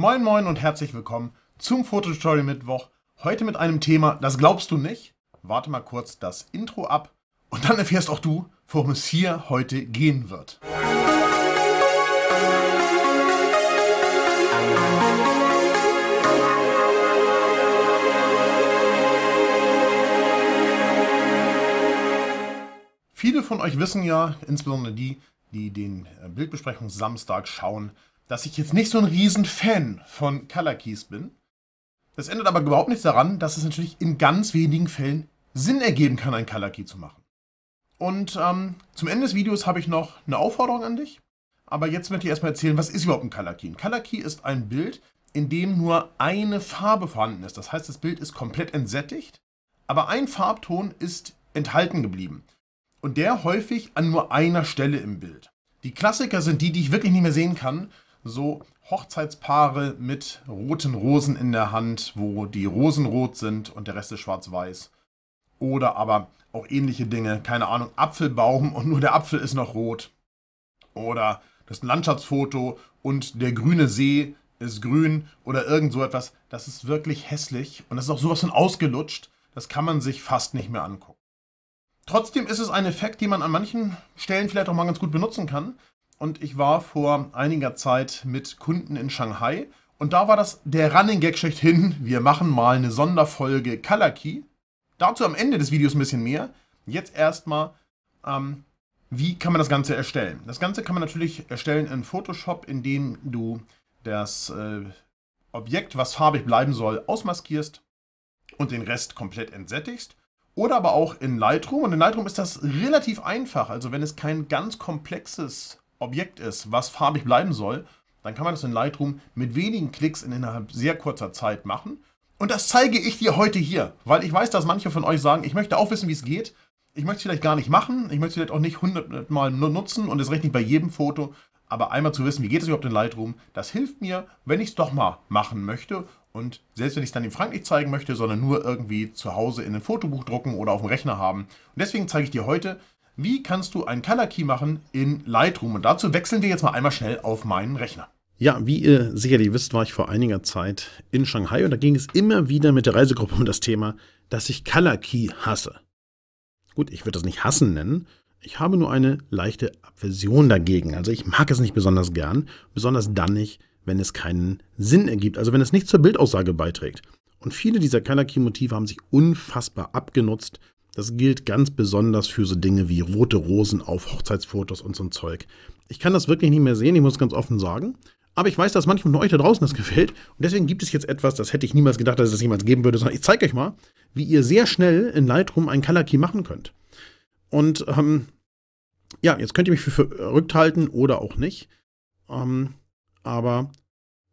Moin moin und herzlich willkommen zum Fototutorial Mittwoch. Heute mit einem Thema, das glaubst du nicht. Warte mal kurz das Intro ab und dann erfährst auch du, worum es hier heute gehen wird. Viele von euch wissen ja, insbesondere die, die den äh, Bildbesprechungs Samstag schauen, dass ich jetzt nicht so ein Fan von Color Keys bin. Das ändert aber überhaupt nichts daran, dass es natürlich in ganz wenigen Fällen Sinn ergeben kann, ein Color Key zu machen. Und ähm, zum Ende des Videos habe ich noch eine Aufforderung an dich. Aber jetzt möchte ich erstmal erzählen, was ist überhaupt ein Color Key? Ein Color Key ist ein Bild, in dem nur eine Farbe vorhanden ist. Das heißt, das Bild ist komplett entsättigt, aber ein Farbton ist enthalten geblieben. Und der häufig an nur einer Stelle im Bild. Die Klassiker sind die, die ich wirklich nicht mehr sehen kann so Hochzeitspaare mit roten Rosen in der Hand, wo die Rosen rot sind und der Rest ist schwarz-weiß. Oder aber auch ähnliche Dinge, keine Ahnung, Apfelbaum und nur der Apfel ist noch rot. Oder das ist ein Landschaftsfoto und der grüne See ist grün oder irgend so etwas. Das ist wirklich hässlich und das ist auch sowas von ausgelutscht. Das kann man sich fast nicht mehr angucken. Trotzdem ist es ein Effekt, den man an manchen Stellen vielleicht auch mal ganz gut benutzen kann, und ich war vor einiger Zeit mit Kunden in Shanghai und da war das der Running Gag schlechthin. Wir machen mal eine Sonderfolge Color Key. Dazu am Ende des Videos ein bisschen mehr. Jetzt erstmal, ähm, wie kann man das Ganze erstellen? Das Ganze kann man natürlich erstellen in Photoshop, indem du das äh, Objekt, was farbig bleiben soll, ausmaskierst und den Rest komplett entsättigst. Oder aber auch in Lightroom. Und in Lightroom ist das relativ einfach. Also wenn es kein ganz komplexes Objekt ist, was farbig bleiben soll, dann kann man das in Lightroom mit wenigen Klicks in innerhalb sehr kurzer Zeit machen. Und das zeige ich dir heute hier, weil ich weiß, dass manche von euch sagen, ich möchte auch wissen, wie es geht. Ich möchte es vielleicht gar nicht machen, ich möchte es vielleicht auch nicht hundertmal nutzen und es reicht nicht bei jedem Foto. Aber einmal zu wissen, wie geht es überhaupt in Lightroom, das hilft mir, wenn ich es doch mal machen möchte. Und selbst wenn ich es dann dem Frank nicht zeigen möchte, sondern nur irgendwie zu Hause in ein Fotobuch drucken oder auf dem Rechner haben. Und deswegen zeige ich dir heute, wie kannst du einen Color Key machen in Lightroom. Und dazu wechseln wir jetzt mal einmal schnell auf meinen Rechner. Ja, wie ihr sicherlich wisst, war ich vor einiger Zeit in Shanghai und da ging es immer wieder mit der Reisegruppe um das Thema, dass ich Color Key hasse. Gut, ich würde das nicht hassen nennen. Ich habe nur eine leichte Abversion dagegen. Also ich mag es nicht besonders gern, besonders dann nicht, wenn es keinen Sinn ergibt, also wenn es nicht zur Bildaussage beiträgt. Und viele dieser Color Key Motive haben sich unfassbar abgenutzt das gilt ganz besonders für so Dinge wie rote Rosen auf Hochzeitsfotos und so ein Zeug. Ich kann das wirklich nicht mehr sehen, ich muss ganz offen sagen. Aber ich weiß, dass manchen von euch da draußen das gefällt. Und deswegen gibt es jetzt etwas, das hätte ich niemals gedacht, dass es das jemals geben würde, sondern ich zeige euch mal, wie ihr sehr schnell in Lightroom einen Color Key machen könnt. Und ähm, ja, jetzt könnt ihr mich für verrückt halten oder auch nicht. Ähm, aber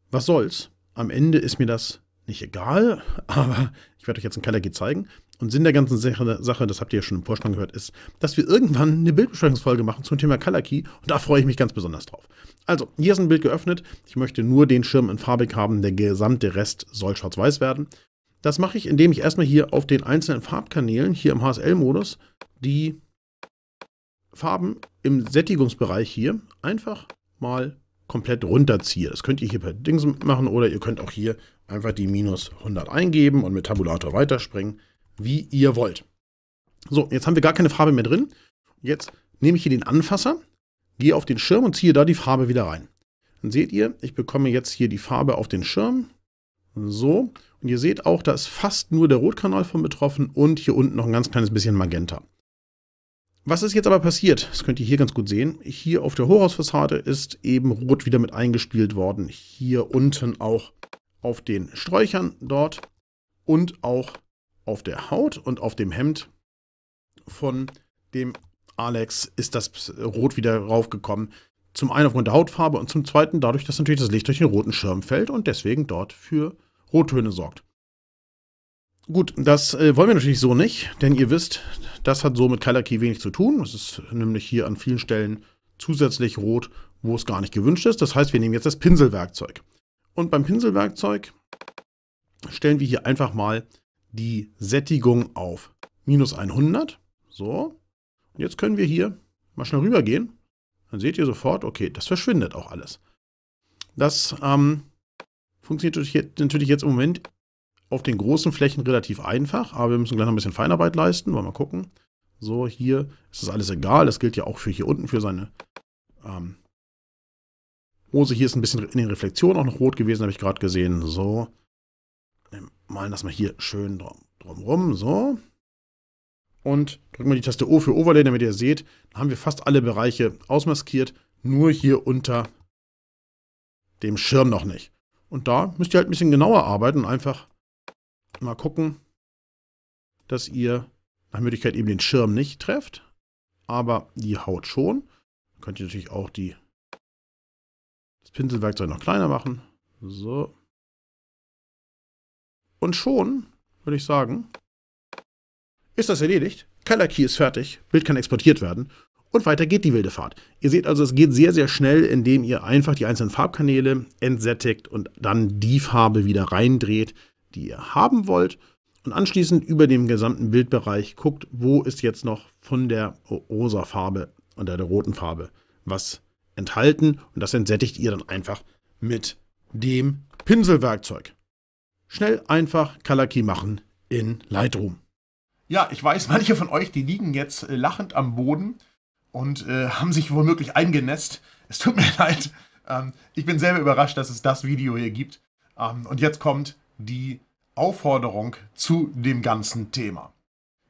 was soll's? Am Ende ist mir das nicht egal, aber ich werde euch jetzt einen Color Key zeigen. Und Sinn der ganzen Sache, das habt ihr ja schon im Vorspann gehört, ist, dass wir irgendwann eine Bildbesprechungsfolge machen zum Thema Color Key und da freue ich mich ganz besonders drauf. Also, hier ist ein Bild geöffnet. Ich möchte nur den Schirm in farbig haben, der gesamte Rest soll schwarz-weiß werden. Das mache ich, indem ich erstmal hier auf den einzelnen Farbkanälen, hier im HSL-Modus, die Farben im Sättigungsbereich hier einfach mal komplett runterziehe. Das könnt ihr hier per Dings machen oder ihr könnt auch hier einfach die minus 100 eingeben und mit Tabulator weiterspringen wie ihr wollt. So, jetzt haben wir gar keine Farbe mehr drin. Jetzt nehme ich hier den Anfasser, gehe auf den Schirm und ziehe da die Farbe wieder rein. Dann seht ihr, ich bekomme jetzt hier die Farbe auf den Schirm. So, und ihr seht auch, da ist fast nur der Rotkanal von betroffen und hier unten noch ein ganz kleines bisschen Magenta. Was ist jetzt aber passiert? Das könnt ihr hier ganz gut sehen. Hier auf der Hochhausfassade ist eben Rot wieder mit eingespielt worden. Hier unten auch auf den Sträuchern dort und auch auf der Haut und auf dem Hemd von dem Alex ist das Rot wieder raufgekommen. Zum einen aufgrund der Hautfarbe und zum zweiten dadurch, dass natürlich das Licht durch den roten Schirm fällt und deswegen dort für Rottöne sorgt. Gut, das äh, wollen wir natürlich so nicht, denn ihr wisst, das hat so mit Color Key wenig zu tun. Es ist nämlich hier an vielen Stellen zusätzlich rot, wo es gar nicht gewünscht ist. Das heißt, wir nehmen jetzt das Pinselwerkzeug. Und beim Pinselwerkzeug stellen wir hier einfach mal die Sättigung auf minus 100. So, und jetzt können wir hier mal schnell rübergehen. Dann seht ihr sofort, okay, das verschwindet auch alles. Das ähm, funktioniert natürlich jetzt im Moment auf den großen Flächen relativ einfach, aber wir müssen gleich noch ein bisschen Feinarbeit leisten. Wollen wir mal gucken. So, hier ist das alles egal. Das gilt ja auch für hier unten, für seine ähm, Hose. Hier ist ein bisschen in den Reflexionen auch noch rot gewesen, habe ich gerade gesehen. So, malen das mal hier schön drum, drumrum, so. Und drücken wir die Taste O für Overlay, damit ihr seht, dann haben wir fast alle Bereiche ausmaskiert, nur hier unter dem Schirm noch nicht. Und da müsst ihr halt ein bisschen genauer arbeiten und einfach mal gucken, dass ihr nach Möglichkeit eben den Schirm nicht trefft, aber die Haut schon. Dann könnt ihr natürlich auch die, das Pinselwerkzeug noch kleiner machen. So. Und schon, würde ich sagen, ist das erledigt. Color Key ist fertig, Bild kann exportiert werden. Und weiter geht die wilde Fahrt. Ihr seht also, es geht sehr, sehr schnell, indem ihr einfach die einzelnen Farbkanäle entsättigt und dann die Farbe wieder reindreht, die ihr haben wollt. Und anschließend über dem gesamten Bildbereich guckt, wo ist jetzt noch von der rosa Farbe und der roten Farbe was enthalten. Und das entsättigt ihr dann einfach mit dem Pinselwerkzeug. Schnell einfach Color Key machen in Lightroom. Ja, ich weiß, manche von euch, die liegen jetzt äh, lachend am Boden und äh, haben sich womöglich eingenässt. Es tut mir leid. Ähm, ich bin selber überrascht, dass es das Video hier gibt. Ähm, und jetzt kommt die Aufforderung zu dem ganzen Thema.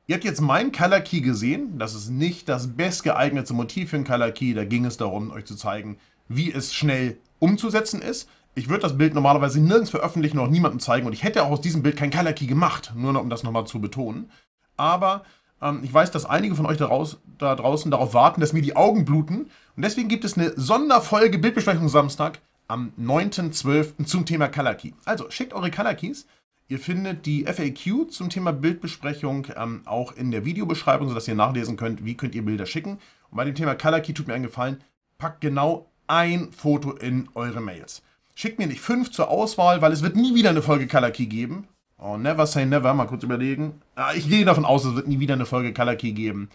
Ihr habt jetzt mein Color Key gesehen. Das ist nicht das bestgeeignete Motiv für ein Color Key. Da ging es darum, euch zu zeigen, wie es schnell umzusetzen ist ich würde das Bild normalerweise nirgends veröffentlichen und auch niemandem zeigen und ich hätte auch aus diesem Bild kein Color Key gemacht, nur noch, um das nochmal zu betonen. Aber ähm, ich weiß, dass einige von euch daraus, da draußen darauf warten, dass mir die Augen bluten und deswegen gibt es eine Sonderfolge Bildbesprechung Samstag am 9.12. zum Thema Color Key. Also schickt eure Color Keys. Ihr findet die FAQ zum Thema Bildbesprechung ähm, auch in der Videobeschreibung, sodass ihr nachlesen könnt, wie könnt ihr Bilder schicken. Und bei dem Thema Color Key tut mir einen Gefallen, packt genau ein Foto in eure Mails. Schickt mir nicht fünf zur Auswahl, weil es wird nie wieder eine Folge Color Key geben. Oh, never say never. Mal kurz überlegen. Ah, ich gehe davon aus, es wird nie wieder eine Folge Color Key geben.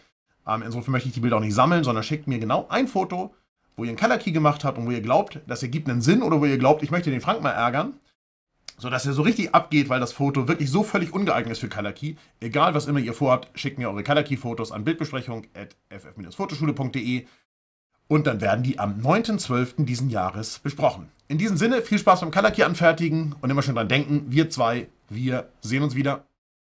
Ähm, insofern möchte ich die Bilder auch nicht sammeln, sondern schickt mir genau ein Foto, wo ihr einen Key gemacht habt und wo ihr glaubt, das ergibt einen Sinn oder wo ihr glaubt, ich möchte den Frank mal ärgern. So dass er so richtig abgeht, weil das Foto wirklich so völlig ungeeignet ist für Color Key. Egal, was immer ihr vorhabt, schickt mir eure Color key fotos an bildbesprechung.ff-fotoschule.de. Und dann werden die am 9.12. diesen Jahres besprochen. In diesem Sinne, viel Spaß beim Color Key anfertigen und immer schön dran denken, wir zwei, wir sehen uns wieder.